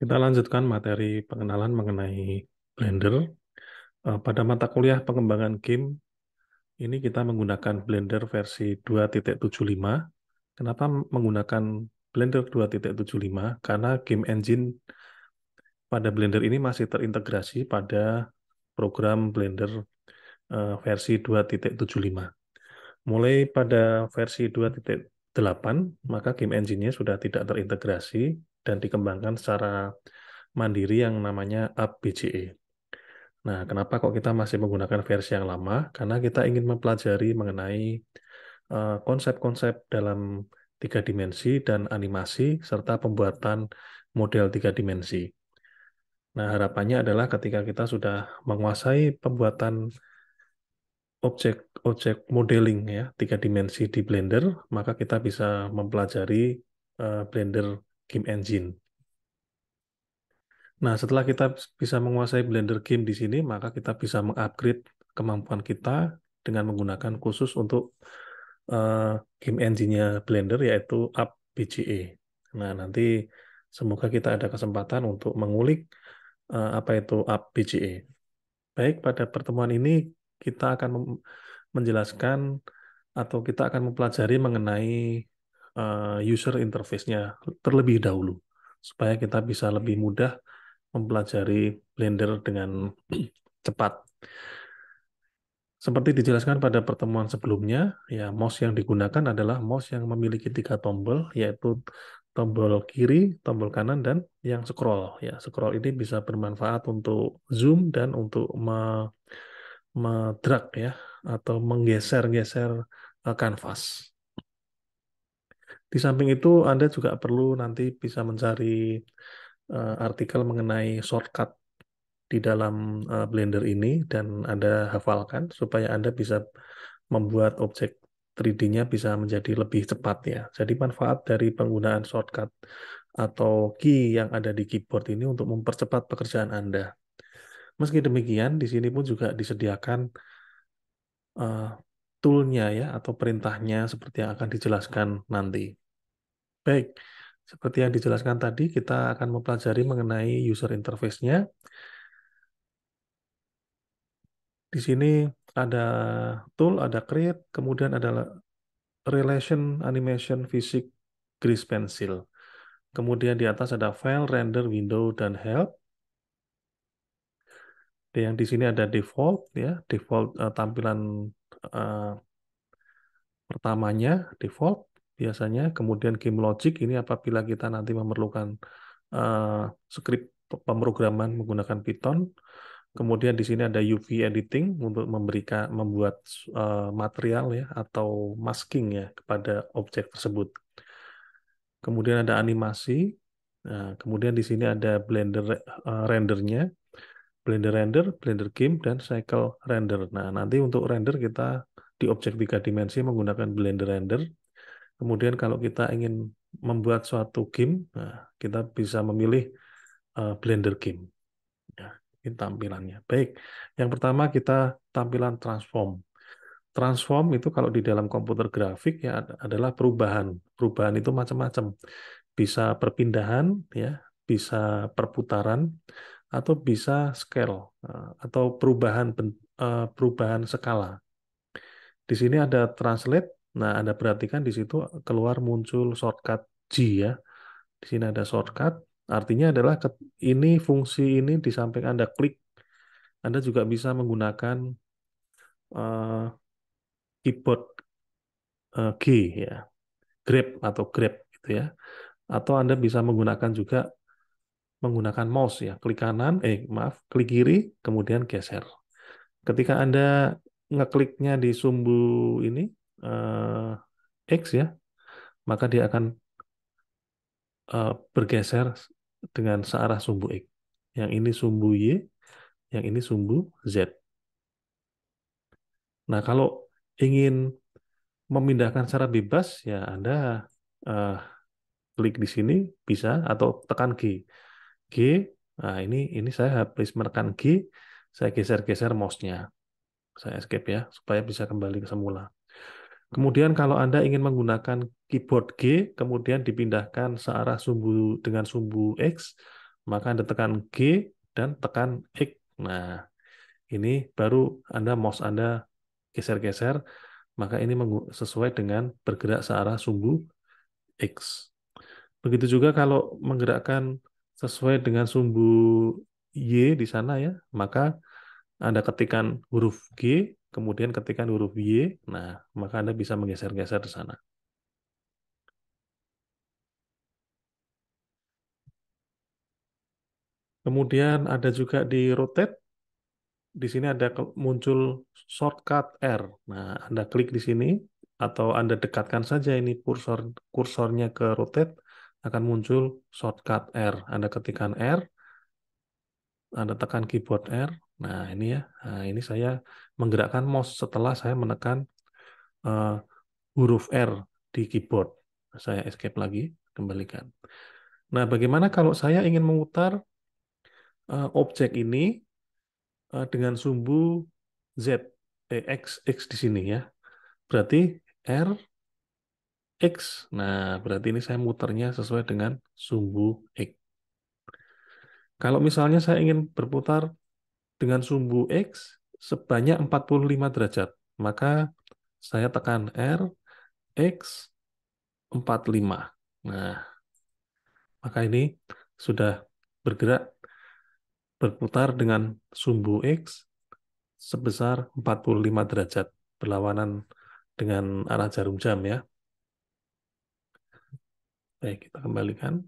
Kita lanjutkan materi pengenalan mengenai Blender. Eh, pada mata kuliah pengembangan game, ini kita menggunakan Blender versi 2.75. Kenapa menggunakan Blender 2.75? Karena game engine pada Blender ini masih terintegrasi pada program Blender eh, versi 2.75. Mulai pada versi 2.8, maka game engine-nya sudah tidak terintegrasi, dan dikembangkan secara mandiri yang namanya BCE. Nah, kenapa kok kita masih menggunakan versi yang lama? Karena kita ingin mempelajari mengenai eh, konsep-konsep dalam tiga dimensi dan animasi serta pembuatan model tiga dimensi. Nah, harapannya adalah ketika kita sudah menguasai pembuatan objek-objek modeling ya tiga dimensi di Blender, maka kita bisa mempelajari uh, Blender game engine. Nah, setelah kita bisa menguasai Blender game di sini, maka kita bisa mengupgrade kemampuan kita dengan menggunakan khusus untuk uh, eh, game engine-nya Blender yaitu Up BGA. E. Nah, nanti semoga kita ada kesempatan untuk mengulik uh, apa itu Up BGA. E. Baik, pada pertemuan ini kita akan menjelaskan atau kita akan mempelajari mengenai Eh, user interface-nya terlebih dahulu supaya kita bisa lebih mudah mempelajari Blender dengan cepat. Seperti dijelaskan pada pertemuan sebelumnya, ya mouse yang digunakan adalah mouse yang memiliki tiga tombol, yaitu tombol kiri, tombol kanan, dan yang scroll. Ya, scroll ini bisa bermanfaat untuk zoom dan untuk me, ya, atau menggeser-geser eh, kanvas. Di samping itu, Anda juga perlu nanti bisa mencari uh, artikel mengenai shortcut di dalam uh, Blender ini dan Anda hafalkan supaya Anda bisa membuat objek 3D-nya bisa menjadi lebih cepat ya. Jadi manfaat dari penggunaan shortcut atau key yang ada di keyboard ini untuk mempercepat pekerjaan Anda. Meski demikian, di sini pun juga disediakan uh, toolnya ya atau perintahnya seperti yang akan dijelaskan nanti. Baik, seperti yang dijelaskan tadi, kita akan mempelajari mengenai user interface-nya. Di sini ada tool, ada create, kemudian ada relation animation fisik grease pencil. Kemudian di atas ada file, render, window, dan help. Yang di sini ada default, ya default uh, tampilan uh, pertamanya default biasanya. Kemudian game logic ini apabila kita nanti memerlukan uh, script pemrograman menggunakan Python. Kemudian di sini ada UV editing untuk memberikan membuat uh, material ya atau masking ya kepada objek tersebut. Kemudian ada animasi. Nah, kemudian di sini ada Blender uh, rendernya. Blender render, Blender game dan cycle render. Nah, nanti untuk render kita di objek tiga dimensi menggunakan Blender render Kemudian kalau kita ingin membuat suatu game, nah, kita bisa memilih uh, Blender game. Ya, ini tampilannya. Baik, yang pertama kita tampilan transform. Transform itu kalau di dalam komputer grafik ya adalah perubahan. Perubahan itu macam-macam. Bisa perpindahan, ya, bisa perputaran, atau bisa scale eh, atau perubahan eh, perubahan skala. Di sini ada translate Nah, Anda perhatikan di situ keluar muncul shortcut G ya. Di sini ada shortcut, artinya adalah ini fungsi ini di samping Anda klik, Anda juga bisa menggunakan uh, keyboard uh, G ya. Grab atau Grab gitu ya. Atau Anda bisa menggunakan juga menggunakan mouse ya. Klik kanan, eh maaf, klik kiri, kemudian geser. Ketika Anda ngekliknya di sumbu ini, uh, x ya, maka dia akan uh, bergeser dengan searah sumbu x. Yang ini sumbu y, yang ini sumbu z. Nah, kalau ingin memindahkan secara bebas, ya Anda uh, klik di sini bisa atau tekan G. G, nah ini ini saya habis menekan G, saya geser-geser mouse-nya. Saya escape ya supaya bisa kembali ke semula. Kemudian kalau Anda ingin menggunakan keyboard G, kemudian dipindahkan searah sumbu dengan sumbu X, maka Anda tekan G dan tekan X. Nah, ini baru Anda mouse Anda geser-geser, maka ini sesuai dengan bergerak searah sumbu X. Begitu juga kalau menggerakkan sesuai dengan sumbu Y di sana ya, maka Anda ketikan huruf G, kemudian ketikkan huruf Y, nah maka Anda bisa menggeser-geser di sana. Kemudian ada juga di rotate, di sini ada muncul shortcut R. Nah, Anda klik di sini, atau Anda dekatkan saja ini kursor kursornya ke rotate, akan muncul shortcut R. Anda ketikkan R, Anda tekan keyboard R, Nah, ini ya, nah, ini saya menggerakkan mouse setelah saya menekan uh, huruf R di keyboard. Saya escape lagi, kembalikan. Nah, bagaimana kalau saya ingin memutar uh, objek ini uh, dengan sumbu Z, eh, X, X di sini ya. Berarti R, X. Nah, berarti ini saya muternya sesuai dengan sumbu X. Kalau misalnya saya ingin berputar dengan sumbu X sebanyak 45 derajat. Maka saya tekan R, X 45. Nah, maka ini sudah bergerak berputar dengan sumbu X sebesar 45 derajat berlawanan dengan arah jarum jam ya. Baik, kita kembalikan.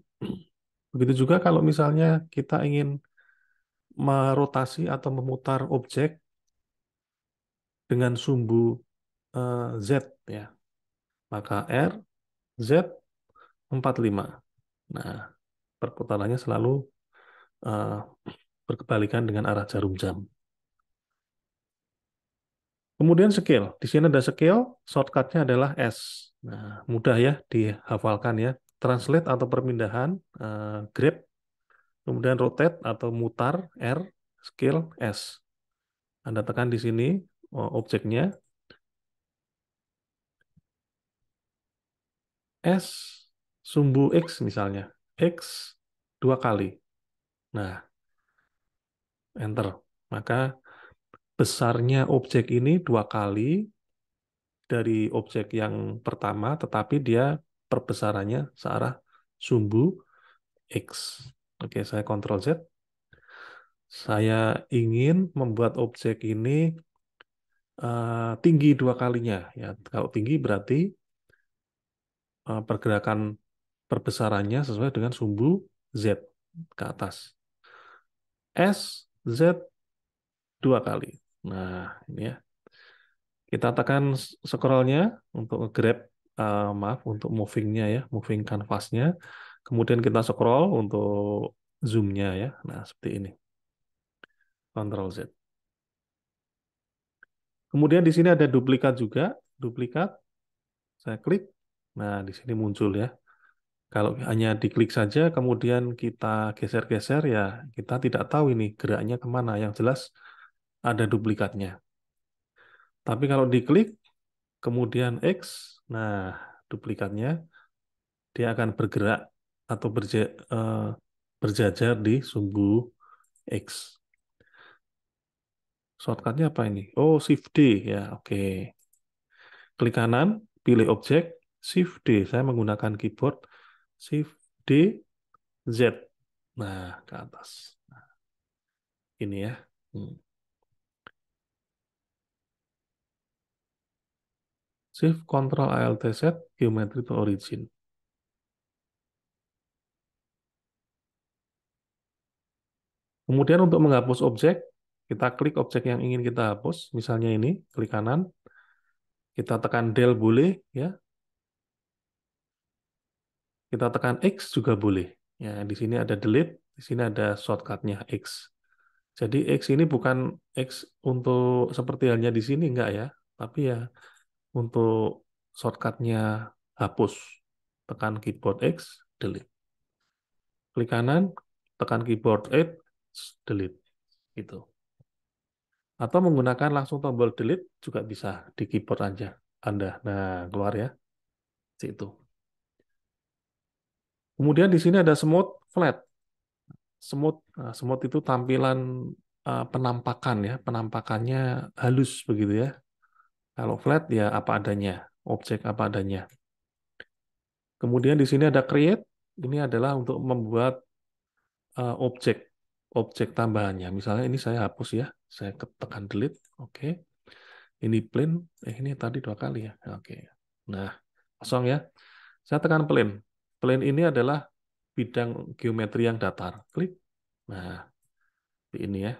Begitu juga kalau misalnya kita ingin merotasi atau memutar objek dengan sumbu eh, Z ya. Maka R Z 45. Nah, perputarannya selalu uh, berkebalikan dengan arah jarum jam. Kemudian scale. Di sini ada scale, shortcutnya adalah S. Nah, mudah ya dihafalkan ya. Translate atau perpindahan eh, grip kemudian rotate atau mutar R, scale S. Anda tekan di sini eh, objeknya. S sumbu X misalnya. X dua kali. Nah, enter. Maka besarnya objek ini dua kali dari objek yang pertama, tetapi dia perbesarannya searah sumbu X. Oke, saya kontrol Z. Saya ingin membuat objek ini uh, tinggi dua kalinya. Ya, kalau tinggi berarti uh, pergerakan perbesarannya sesuai dengan sumbu Z ke atas. S, Z, dua kali. Nah, ini ya. Kita tekan scrollnya untuk grab, uh, eh, maaf, untuk movingnya ya, moving canvasnya. nya Kemudian kita scroll untuk zoom-nya ya. Nah, seperti ini. Ctrl Z. Kemudian di sini ada duplikat juga, duplikat. Saya klik. Nah, di sini muncul ya. Kalau hanya diklik saja, kemudian kita geser-geser ya, kita tidak tahu ini geraknya kemana. Yang jelas ada duplikatnya. Tapi kalau diklik, kemudian X, nah duplikatnya, dia akan bergerak atau berja, uh, berjajar di sumbu X. Shortcutnya apa ini? Oh, Shift D ya, oke. Okay. Klik kanan, pilih objek, Shift D. Saya menggunakan keyboard Shift D Z. Nah, ke atas. Nah, ini ya. Hmm. Shift Control ALT Z, geometry to origin. Kemudian untuk menghapus objek, kita klik objek yang ingin kita hapus, misalnya ini, klik kanan. Kita tekan del boleh ya. Kita tekan X juga boleh. Ya, di sini ada delete, di sini ada shortcutnya X. Jadi X ini bukan X untuk seperti halnya di sini enggak ya, tapi ya untuk shortcutnya hapus. Tekan keyboard X, delete. Klik kanan, tekan keyboard X, delete gitu. Atau menggunakan langsung tombol delete juga bisa di keyboard aja Anda. Nah, keluar ya. Situ. Kemudian di sini ada smooth flat. Smooth, nah, smooth itu tampilan uh, penampakan ya, penampakannya halus begitu ya. Kalau flat ya apa adanya, objek apa adanya. Kemudian di sini ada create, ini adalah untuk membuat uh, objek objek tambahannya. Misalnya ini saya hapus ya, saya tekan delete, oke. Okay. Ini plain, eh ini tadi dua kali ya, oke. Okay. Nah, kosong ya. Saya tekan plain. Plain ini adalah bidang geometri yang datar. Klik. Nah, ini ya.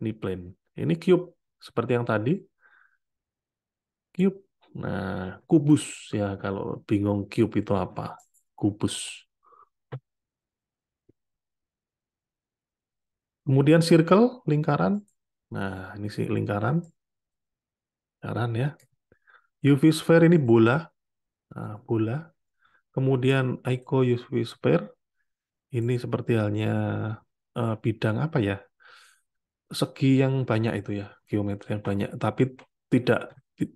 Ini plane. Ini cube seperti yang tadi. Cube. Nah, kubus ya kalau bingung cube itu apa. Kubus. Kemudian circle, lingkaran. Nah, ini sih lingkaran. Lingkaran ya. UV sphere ini bola. Nah, bola. Kemudian ICO UV sphere. Ini seperti halnya uh, bidang apa ya? Segi yang banyak itu ya, geometri yang banyak. Tapi tidak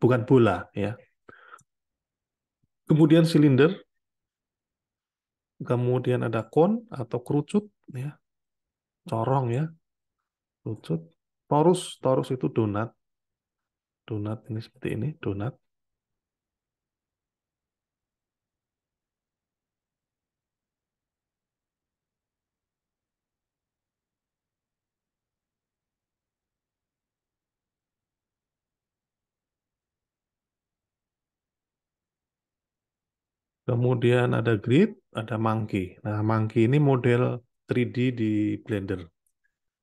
bukan bola ya. Kemudian silinder. Kemudian ada cone atau kerucut ya corong ya lutut torus torus itu donat donat ini seperti ini donat Kemudian ada grid, ada monkey. Nah, monkey ini model 3D di Blender.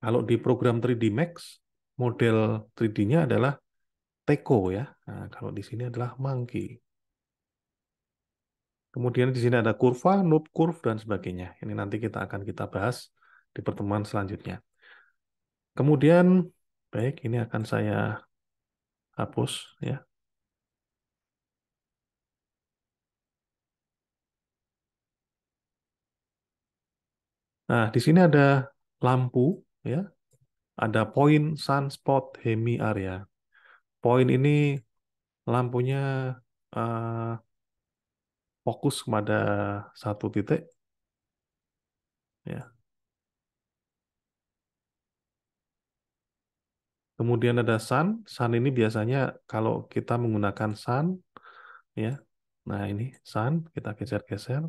Kalau di program 3D Max, model 3D-nya adalah Teko ya. Nah, kalau di sini adalah mangki. Kemudian di sini ada kurva, noob curve, dan sebagainya. Ini nanti kita akan kita bahas di pertemuan selanjutnya. Kemudian, baik, ini akan saya hapus ya. Nah, di sini ada lampu, ya. Ada point, sunspot, hemi area. Point ini lampunya uh, fokus kepada satu titik. Ya. Kemudian ada sun. Sun ini biasanya kalau kita menggunakan sun, ya. Nah, ini sun, kita geser-geser.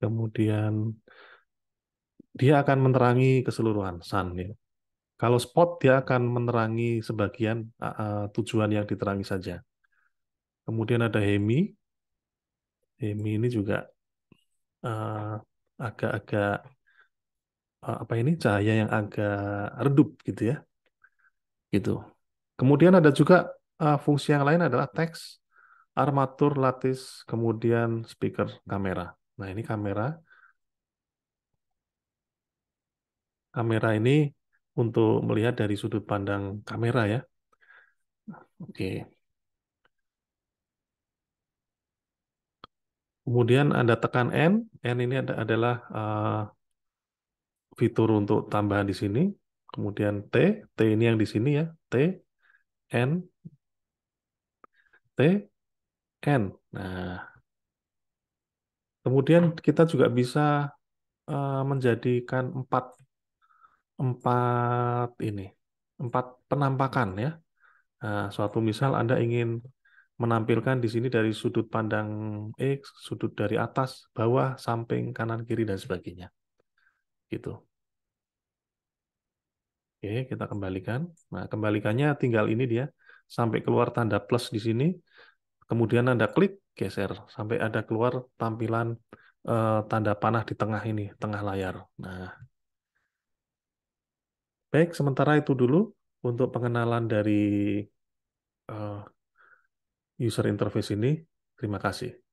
kemudian dia akan menerangi keseluruhan sun ya. Kalau spot dia akan menerangi sebagian uh, tujuan yang diterangi saja. Kemudian ada hemi. Hemi ini juga eh, agak-agak uh, apa ini cahaya yang agak redup gitu ya. Gitu. Kemudian ada juga uh, fungsi yang lain adalah teks, armatur, latis, kemudian speaker, kamera. Nah, ini kamera. Kamera ini untuk melihat dari sudut pandang kamera ya. Oke. Kemudian Anda tekan N. N ini ada, adalah eh, fitur untuk tambahan di sini. Kemudian T. T ini yang di sini ya. T, N, T, N. Nah, Kemudian kita juga bisa uh, menjadikan empat empat ini empat penampakan ya. Nah, suatu misal Anda ingin menampilkan di sini dari sudut pandang X, sudut dari atas, bawah, samping, kanan, kiri, dan sebagainya. Gitu. Oke, kita kembalikan. Nah, kembalikannya tinggal ini dia. Sampai keluar tanda plus di sini. Kemudian Anda klik geser sampai ada keluar tampilan uh, tanda panah di tengah ini, tengah layar. Nah, baik sementara itu dulu untuk pengenalan dari uh, user interface ini. Terima kasih.